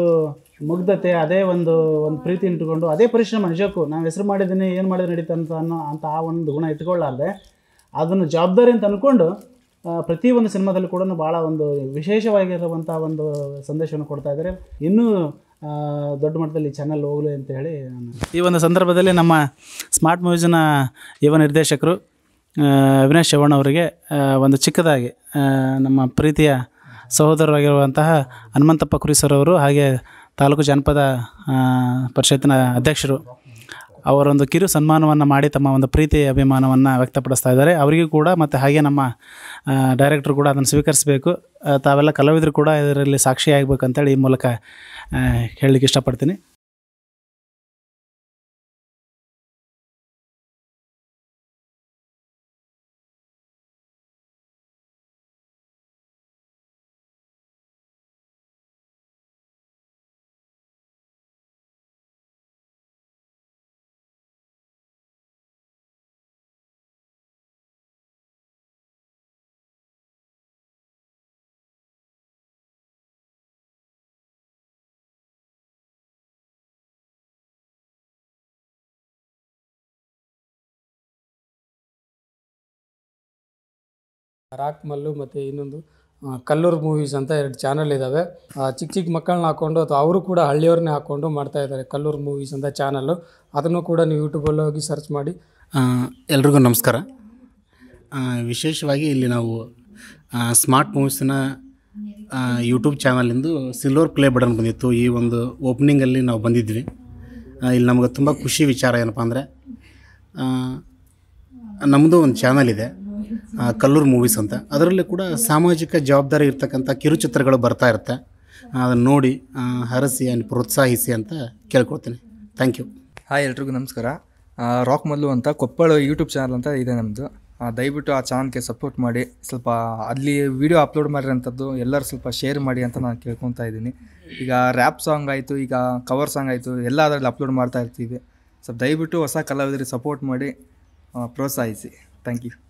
ಮುಗ್ಧತೆ ಅದೇ ಒಂದು ಒಂದು ಪ್ರೀತಿ ಇಟ್ಕೊಂಡು ಅದೇ ಪರಿಶ್ರಮ ನಿಜಕ್ಕೂ ನಾವು ಹೆಸರು ಮಾಡಿದ್ದೀನಿ ಏನು ಮಾಡಿದ್ರೆ ನಡೀತಂತ ಅಂತ ಅನ್ನೋ ಅಂತ ಆ ಒಂದು ಗುಣ ಇಟ್ಕೊಳ್ಳಾರ್ದೆ ಅದನ್ನು ಜವಾಬ್ದಾರಿ ಅಂತ ಅಂದ್ಕೊಂಡು ಪ್ರತಿ ಒಂದು ಸಿನಿಮಾದಲ್ಲಿ ಕೂಡ ಭಾಳ ಒಂದು ವಿಶೇಷವಾಗಿರುವಂಥ ಒಂದು ಸಂದೇಶವನ್ನು ಕೊಡ್ತಾ ಇದ್ದಾರೆ ಇನ್ನೂ ದೊಡ್ಡ ಮಟ್ಟದಲ್ಲಿ ಚಾನಲ್ ಹೋಗಲಿ ಅಂತ ಹೇಳಿ ಈ ಒಂದು ಸಂದರ್ಭದಲ್ಲಿ ನಮ್ಮ ಸ್ಮಾರ್ಟ್ ಮ್ಯೂಸಿಯನ ಯುವ ನಿರ್ದೇಶಕರು ಅವಿನಾಶ್ ಚವ್ಹಾಣ್ ಅವರಿಗೆ ಒಂದು ಚಿಕ್ಕದಾಗಿ ನಮ್ಮ ಪ್ರೀತಿಯ ಸಹೋದರರಾಗಿರುವಂತಹ ಹನುಮಂತಪ್ಪ ಕುರಿ ಸರ್ ಅವರು ಹಾಗೆ ತಾಲೂಕು ಜನಪದ ಪರಿಷತ್ತಿನ ಅಧ್ಯಕ್ಷರು ಅವರೊಂದು ಕಿರು ಸನ್ಮಾನವನ್ನು ಮಾಡಿ ತಮ್ಮ ಒಂದು ಪ್ರೀತಿ ಅಭಿಮಾನವನ್ನು ವ್ಯಕ್ತಪಡಿಸ್ತಾ ಇದ್ದಾರೆ ಅವರಿಗೂ ಕೂಡ ಮತ್ತು ಹಾಗೆ ನಮ್ಮ ಡೈರೆಕ್ಟ್ರು ಕೂಡ ಅದನ್ನು ಸ್ವೀಕರಿಸಬೇಕು ತಾವೆಲ್ಲ ಕಲಾವಿದರು ಕೂಡ ಇದರಲ್ಲಿ ಸಾಕ್ಷಿಯಾಗಬೇಕಂತೇಳಿ ಈ ಮೂಲಕ ಹೇಳಲಿಕ್ಕೆ ಇಷ್ಟಪಡ್ತೀನಿ ರಾಕ್ ಮಲ್ಲು ಮತ್ತು ಇನ್ನೊಂದು ಕಲ್ಲೂರು ಮೂವೀಸ್ ಅಂತ ಎರಡು ಚಾನಲ್ ಇದ್ದಾವೆ ಚಿಕ್ಕ ಚಿಕ್ಕ ಮಕ್ಕಳನ್ನ ಹಾಕ್ಕೊಂಡು ಅಥವಾ ಅವರು ಕೂಡ ಹಳ್ಳಿಯವ್ರನ್ನೇ ಹಾಕ್ಕೊಂಡು ಮಾಡ್ತಾ ಇದ್ದಾರೆ ಕಲ್ಲೂರು ಮೂವೀಸ್ ಅಂತ ಚಾನಲ್ಲು ಅದನ್ನು ಕೂಡ ನೀವು ಯೂಟ್ಯೂಬಲ್ಲಿ ಹೋಗಿ ಸರ್ಚ್ ಮಾಡಿ ಎಲ್ರಿಗೂ ನಮಸ್ಕಾರ ವಿಶೇಷವಾಗಿ ಇಲ್ಲಿ ನಾವು ಸ್ಮಾರ್ಟ್ ಮೂವೀಸಿನ ಯೂಟ್ಯೂಬ್ ಚಾನಲಿಂದು ಸಿಲ್ವರ್ ಪ್ಲೇ ಬಟನ್ ಬಂದಿತ್ತು ಈ ಒಂದು ಓಪನಿಂಗಲ್ಲಿ ನಾವು ಬಂದಿದ್ವಿ ಇಲ್ಲಿ ನಮಗೆ ತುಂಬ ಖುಷಿ ವಿಚಾರ ಏನಪ್ಪ ಅಂದರೆ ನಮ್ಮದು ಒಂದು ಚಾನಲ್ ಇದೆ ಕಲ್ಲೂರು ಮೂವೀಸ್ ಅಂತ ಅದರಲ್ಲಿ ಕೂಡ ಸಾಮಾಜಿಕ ಜವಾಬ್ದಾರಿ ಇರ್ತಕ್ಕಂಥ ಕಿರುಚಿತ್ರಗಳು ಬರ್ತಾ ಇರುತ್ತೆ ಅದನ್ನು ನೋಡಿ ಹರಸಿ ಆ್ಯಂಡ್ ಪ್ರೋತ್ಸಾಹಿಸಿ ಅಂತ ಕೇಳ್ಕೊಳ್ತೀನಿ ಥ್ಯಾಂಕ್ ಯು ಹಾಯ್ ಎಲ್ರಿಗೂ ನಮಸ್ಕಾರ ರಾಕ್ ಮಲ್ಲು ಅಂತ ಕೊಪ್ಪಳ ಯೂಟ್ಯೂಬ್ ಚಾನಲ್ ಅಂತ ಇದೆ ನಮ್ಮದು ದಯವಿಟ್ಟು ಆ ಚಾನಲ್ಗೆ ಸಪೋರ್ಟ್ ಮಾಡಿ ಸ್ವಲ್ಪ ಅಲ್ಲಿ ವೀಡಿಯೋ ಅಪ್ಲೋಡ್ ಮಾಡಿರೋಂಥದ್ದು ಎಲ್ಲರೂ ಸ್ವಲ್ಪ ಶೇರ್ ಮಾಡಿ ಅಂತ ನಾನು ಕೇಳ್ಕೊತಾ ಇದ್ದೀನಿ ಈಗ ರ್ಯಾಪ್ ಸಾಂಗ್ ಆಯಿತು ಈಗ ಕವರ್ ಸಾಂಗ್ ಆಯಿತು ಎಲ್ಲ ಅದರಲ್ಲಿ ಅಪ್ಲೋಡ್ ಮಾಡ್ತಾ ಇರ್ತೀವಿ ಸ್ವಲ್ಪ ದಯವಿಟ್ಟು ಹೊಸ ಕಲಾವಿದರಿಗೆ ಸಪೋರ್ಟ್ ಮಾಡಿ ಪ್ರೋತ್ಸಾಹಿಸಿ ಥ್ಯಾಂಕ್ ಯು